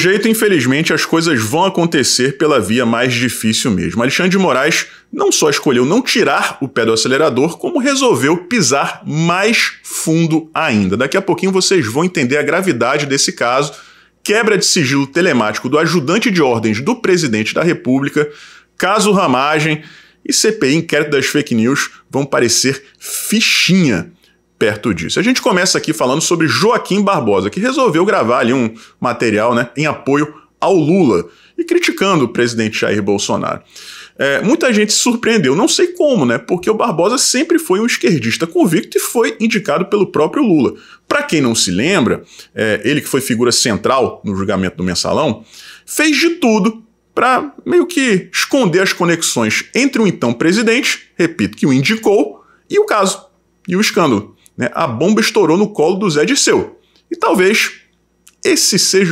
jeito, infelizmente, as coisas vão acontecer pela via mais difícil mesmo. Alexandre de Moraes não só escolheu não tirar o pé do acelerador, como resolveu pisar mais fundo ainda. Daqui a pouquinho vocês vão entender a gravidade desse caso. Quebra de sigilo telemático do ajudante de ordens do presidente da República, caso Ramagem e CPI, inquérito das fake news, vão parecer fichinha perto disso. A gente começa aqui falando sobre Joaquim Barbosa, que resolveu gravar ali um material né, em apoio ao Lula e criticando o presidente Jair Bolsonaro. É, muita gente se surpreendeu, não sei como, né? Porque o Barbosa sempre foi um esquerdista convicto e foi indicado pelo próprio Lula. Para quem não se lembra, é, ele que foi figura central no julgamento do mensalão, fez de tudo para meio que esconder as conexões entre o então presidente, repito, que o indicou, e o caso, e o escândalo. Né? A bomba estourou no colo do Zé Disseu. E talvez esse seja